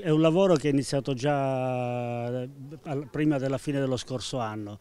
È un lavoro che è iniziato già eh, prima della fine dello scorso anno.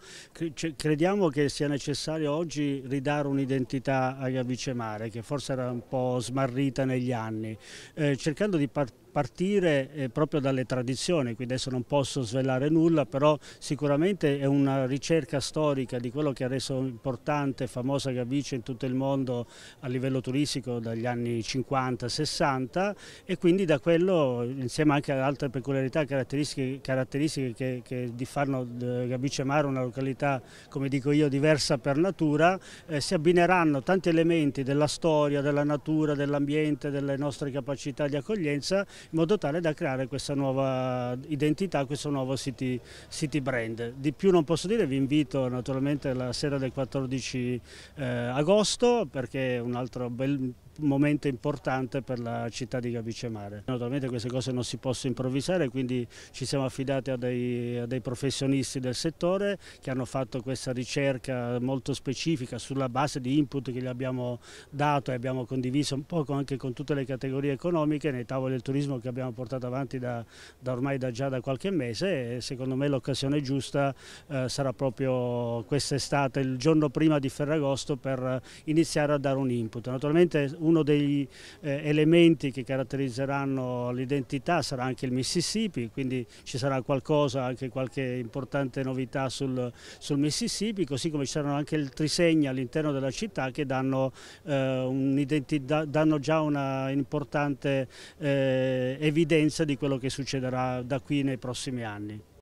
Cioè, crediamo che sia necessario oggi ridare un'identità agli avvicemare, che forse era un po' smarrita negli anni, eh, cercando di partire partire eh, proprio dalle tradizioni, quindi adesso non posso svelare nulla, però sicuramente è una ricerca storica di quello che ha reso importante, e famosa Gavice in tutto il mondo a livello turistico dagli anni 50-60 e quindi da quello insieme a anche altre peculiarità caratteristiche, caratteristiche che, che, di fanno eh, Gabice Maro una località, come dico io, diversa per natura, eh, si abbineranno tanti elementi della storia, della natura, dell'ambiente, delle nostre capacità di accoglienza, in modo tale da creare questa nuova identità, questo nuovo city, city brand. Di più non posso dire, vi invito naturalmente la sera del 14 eh, agosto perché è un altro bel momento importante per la città di Gabicemare. Naturalmente queste cose non si possono posso improvvisare, quindi ci siamo affidati a dei, a dei professionisti del settore che hanno fatto questa ricerca molto specifica sulla base di input che gli abbiamo dato e abbiamo condiviso un po' anche con tutte le categorie economiche nei tavoli del turismo che abbiamo portato avanti da, da ormai da già da qualche mese e secondo me l'occasione giusta eh, sarà proprio quest'estate, il giorno prima di Ferragosto per iniziare a dare un input. Naturalmente uno degli eh, elementi che caratterizzeranno l'identità sarà anche il Mississippi, quindi ci sarà qualcosa, anche qualche importante novità sul, sul Mississippi, così come ci saranno anche il Trisegna all'interno della città che danno, eh, danno già una importante eh, evidenza di quello che succederà da qui nei prossimi anni.